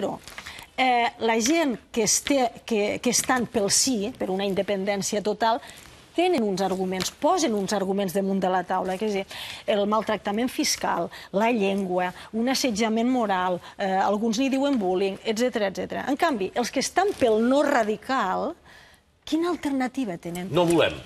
Però eh, la gent que, este, que, que estan pel sí, per una independència total, tenen uns arguments, posen uns arguments damunt de la taula, que és dir, eh, el maltractament fiscal, la llengua, un assetjament moral, eh, alguns n'hi diuen bullying, etc etc. En canvi, els que estan pel no radical, quina alternativa tenen? No volem.